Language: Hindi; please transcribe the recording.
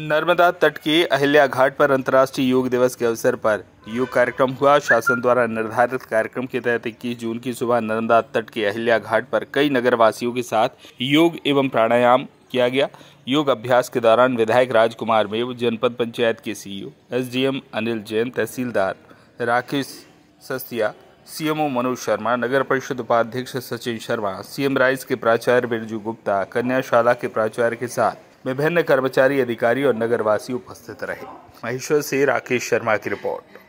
नर्मदा तट के अहिल्या घाट पर अंतर्राष्ट्रीय योग दिवस के अवसर पर योग कार्यक्रम हुआ शासन द्वारा निर्धारित कार्यक्रम के तहत इक्कीस जून की सुबह नर्मदा तट के अहिल्या घाट पर कई नगरवासियों के साथ योग एवं प्राणायाम किया गया योग अभ्यास के दौरान विधायक राजकुमार मेव जनपद पंचायत के CEO SDM Anil Jain tehsildar Rakesh Sastiya CMO Manoj Sharma नगर परिषद उपाध्यक्ष सचिन शर्मा सीएम राइज के प्राचार्य बिरजू गुप्ता कन्याशाला के प्राचार्य के साथ विभिन्न कर्मचारी अधिकारी और नगरवासी उपस्थित रहे महेश्वर से राकेश शर्मा की रिपोर्ट